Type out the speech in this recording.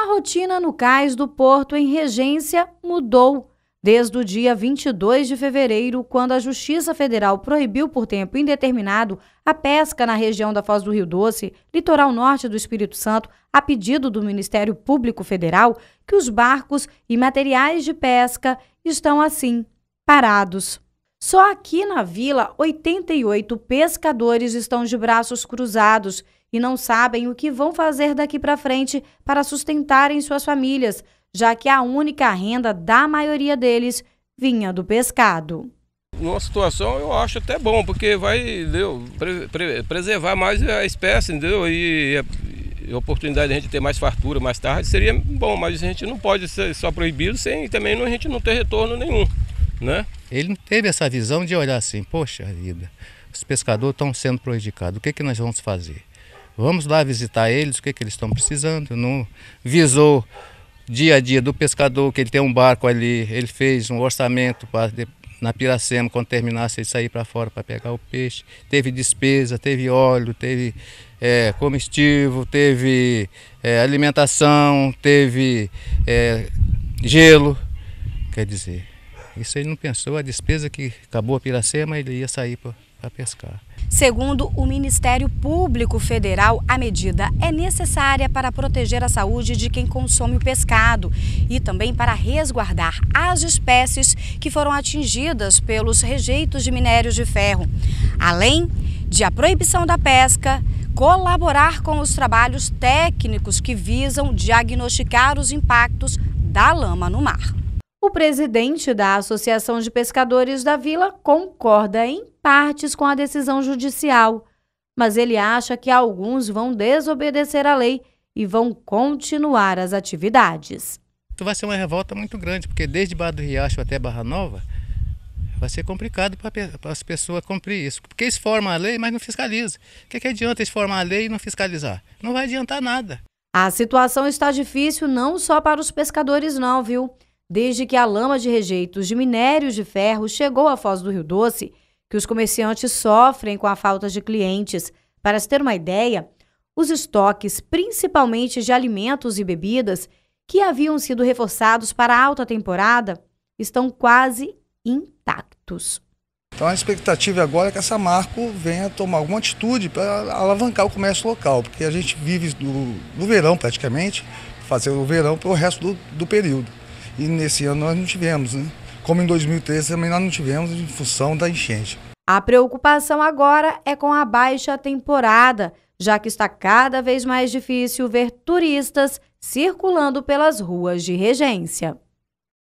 a rotina no cais do porto em regência mudou desde o dia 22 de fevereiro, quando a Justiça Federal proibiu por tempo indeterminado a pesca na região da Foz do Rio Doce, litoral norte do Espírito Santo, a pedido do Ministério Público Federal, que os barcos e materiais de pesca estão assim parados. Só aqui na vila, 88 pescadores estão de braços cruzados e não sabem o que vão fazer daqui para frente para sustentarem suas famílias, já que a única renda da maioria deles vinha do pescado. Numa situação eu acho até bom, porque vai entendeu, pre pre preservar mais a espécie, entendeu? E, e a oportunidade de a gente ter mais fartura mais tarde seria bom, mas a gente não pode ser só proibido sem também a gente não ter retorno nenhum, né? Ele não teve essa visão de olhar assim, poxa vida, os pescadores estão sendo prejudicados, o que, que nós vamos fazer? Vamos lá visitar eles, o que, que eles estão precisando. Não visou dia a dia do pescador, que ele tem um barco ali, ele fez um orçamento para na Piracema, quando terminasse, ele sair para fora para pegar o peixe. Teve despesa, teve óleo, teve é, comestível, teve é, alimentação, teve é, gelo. Quer dizer, isso ele não pensou, a despesa que acabou a Piracema, ele ia sair para pescar. Segundo o Ministério Público Federal, a medida é necessária para proteger a saúde de quem consome o pescado e também para resguardar as espécies que foram atingidas pelos rejeitos de minérios de ferro, além de a proibição da pesca, colaborar com os trabalhos técnicos que visam diagnosticar os impactos da lama no mar. O presidente da Associação de Pescadores da Vila concorda em partes com a decisão judicial, mas ele acha que alguns vão desobedecer a lei e vão continuar as atividades. Isso então vai ser uma revolta muito grande, porque desde Barra do Riacho até Barra Nova vai ser complicado para as pessoas cumprir isso. Porque eles formam a lei, mas não fiscalizam. O que, que adianta eles formar a lei e não fiscalizar? Não vai adiantar nada. A situação está difícil não só para os pescadores, não, viu? desde que a lama de rejeitos de minérios de ferro chegou à Foz do Rio Doce, que os comerciantes sofrem com a falta de clientes. Para se ter uma ideia, os estoques, principalmente de alimentos e bebidas, que haviam sido reforçados para a alta temporada, estão quase intactos. Então a expectativa agora é que essa Marco venha tomar alguma atitude para alavancar o comércio local, porque a gente vive do, do verão praticamente, fazer o verão para o resto do, do período e nesse ano nós não tivemos, né? Como em 2013 também nós não tivemos em função da enchente. A preocupação agora é com a baixa temporada, já que está cada vez mais difícil ver turistas circulando pelas ruas de Regência.